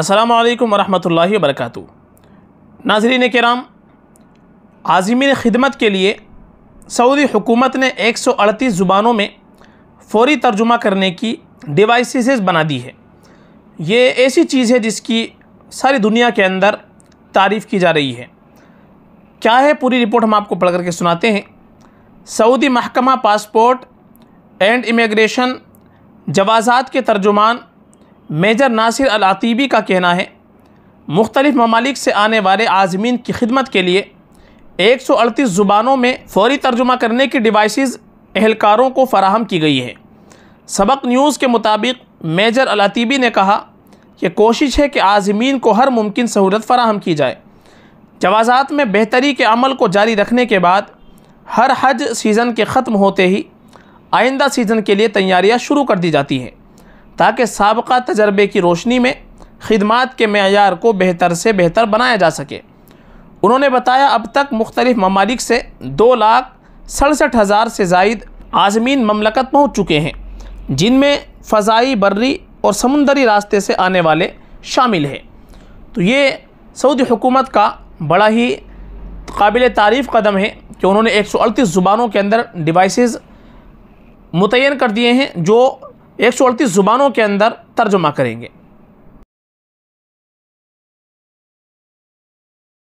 السلام علیکم ورحمۃ اللہ وبرکاتہ ناظرین کرام عازمین خدمت کے لیے سعودی حکومت نے ایک سو اڑتیس زبانوں میں فوری ترجمہ کرنے کی ڈیوائسیز بنا دی ہے یہ ایسی چیز ہے جس کی ساری دنیا کے اندر تعریف کی جا رہی ہے کیا ہے پوری رپورٹ ہم آپ کو پڑھ کر کے سناتے ہیں سعودی محکمہ پاسپورٹ اینڈ امیگریشن جوازات کے ترجمان میجر ناصر العطیبی کا کہنا ہے مختلف ممالک سے آنے والے عازمین کی خدمت کے لیے ایک سو اڑتیس زبانوں میں فوری ترجمہ کرنے کی ڈیوائسز اہلکاروں کو فراہم کی گئی ہے سبق نیوز کے مطابق میجر العطیبی نے کہا کہ کوشش ہے کہ عازمین کو ہر ممکن سہولت فراہم کی جائے جوازات میں بہتری کے عمل کو جاری رکھنے کے بعد ہر حج سیزن کے ختم ہوتے ہی آئندہ سیزن کے لیے تیاریاں شروع کر دی جاتی ہیں تاکہ سابقہ تجربے کی روشنی میں خدمات کے معیار کو بہتر سے بہتر بنایا جا سکے انہوں نے بتایا اب تک مختلف ممالک سے دو لاکھ سڑسٹھ ہزار سے زائد عازمین مملکت پہنچ چکے ہیں جن میں فضائی بری اور سمندری راستے سے آنے والے شامل ہیں تو یہ سعودی حکومت کا بڑا ہی قابل تعریف قدم ہے کہ انہوں نے ایک سو اڑتیس زبانوں کے اندر ڈیوائسز متعین کر دیے ہیں جو ایک سو اڑتیس زبانوں کے اندر ترجمہ کریں گے